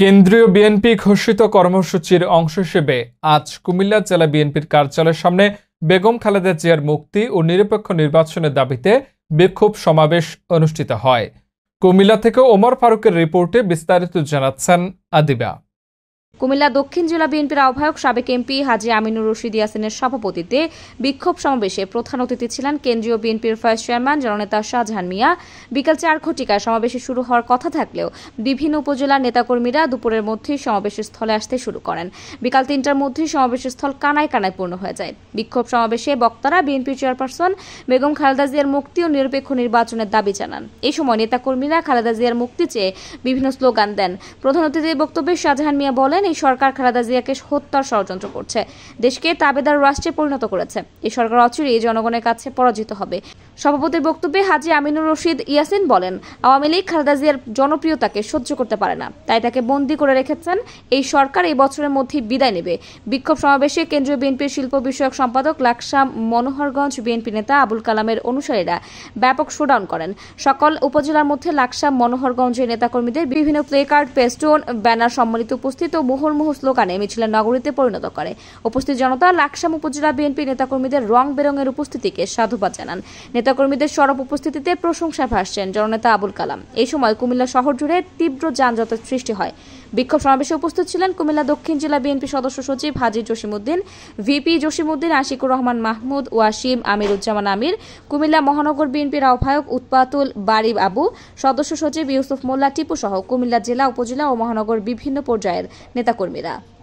কেন্দ্রীয় বিএনপি ঘোষিত কর্মসূচির অংশ হিসেবে আজ কুমিল্লা জেলা বিএনপির কার্যালয়ের সামনে বেগম খালেদা জিয়ার মুক্তি ও নিরপেক্ষ নির্বাচনের দাবিতে বিক্ষোভ সমাবেশ অনুষ্ঠিত হয় কুমিল্লা থেকে ওমর ফারুকের রিপোর্টে বিস্তারিত জানাচ্ছেন আদিবা কুমিল্লা দক্ষিণ জেলা বিএনপির আহ্বায়ক সাবেক এমপি হাজি আমিনুর রশিদ ইয়াসিনের সভাপতিত্বে বিক্ষোভ সমাবেশে প্রধান অতিথি ছিলেন কেন্দ্রীয় বিএনপির ভাইস চেয়ারম্যান জননেতা শাহজাহান মিয়া বিকাল চার ঘটিকায় সমাবেশে শুরু হওয়ার কথা থাকলেও বিভিন্ন উপজেলার নেতাকর্মীরা দুপুরের মধ্যেই সমাবেশের স্থলে আসতে শুরু করেন বিকাল তিনটার মধ্যেই সমাবেশের স্থল কানায় কানায় পূর্ণ হয়ে যায় বিক্ষোভ সমাবেশে বক্তারা বিএনপি চেয়ারপারসন বেগম খালেদা জিয়ার মুক্তি ও নিরপেক্ষ নির্বাচনের দাবি জানান এই সময় নেতাকর্মীরা খালেদা জিয়ার মুক্তি চেয়ে বিভিন্ন স্লোগান দেন প্রধান অতিথির বক্তব্যে শাহজাহান মিয়া বলেন এই সরকার খালেদা জিয়াকে হত্যার ষড়যন্ত্র করছে দেশকে তাবেদার রাষ্ট্রে পরিণত করেছে এই সরকার অচিরেই জনগণের কাছে পরাজিত হবে সভাপতির বক্তব্যে হাজি আমিনুর রশিদ ইয়াসিন বলেন আওয়ামী লীগ খালেদা জিয়ার জনপ্রিয়তাকে সহ্য করতে পারে না তাই তাকে বন্দি করে রেখেছেন এই সরকার এই বছরের মধ্যে বিদায় নেবে বিক্ষোভ সমাবেশে কেন্দ্রীয় বিএনপির শিল্প বিষয়ক সম্পাদক লাকসাম মনোহরগঞ্জ বিএনপি নেতা আবুল কালামের অনুসারীরা ব্যাপক শোডাউন করেন সকল উপজেলার মধ্যে লাকসাম মনোহরগঞ্জের নেতাকর্মীদের বিভিন্ন প্লে কার্ড পেস্টোন ব্যানার সম্মিলিত উপস্থিত ও মুহুর্মুহু স্লোগানে মিছিলের নগরীতে পরিণত করে উপস্থিত জনতা লাকসাম উপজেলা বিএনপি নেতাকর্মীদের রং বেরঙের উপস্থিতিকে সাধুবাদ জানান নেতাকর্মীদের সরব উপস্থিতিতে প্রশংসায় ভাসছেন জননেতা আবুল কালাম এই সময় কুমিল্লা শহর জুড়ে তীব্র যানজটের সৃষ্টি হয় বিক্ষোভ সমাবেশে উপস্থিত ছিলেন কুমিল্লা দক্ষিণ জেলা বিএনপি সদস্য সচিব হাজির জসিমউদ্দিন ভিপি জসিমউদ্দিন আশিকুর রহমান মাহমুদ ওয়াসিম আমিরুজ্জামান আমির কুমিল্লা মহানগর বিএনপির আহ্বায়ক উৎপাতুল বারিব আবু সদস্য সচিব ইউসুফ মোল্লা টিপু সহ কুমিল্লা জেলা উপজেলা ও মহানগর বিভিন্ন পর্যায়ের নেতাকর্মীরা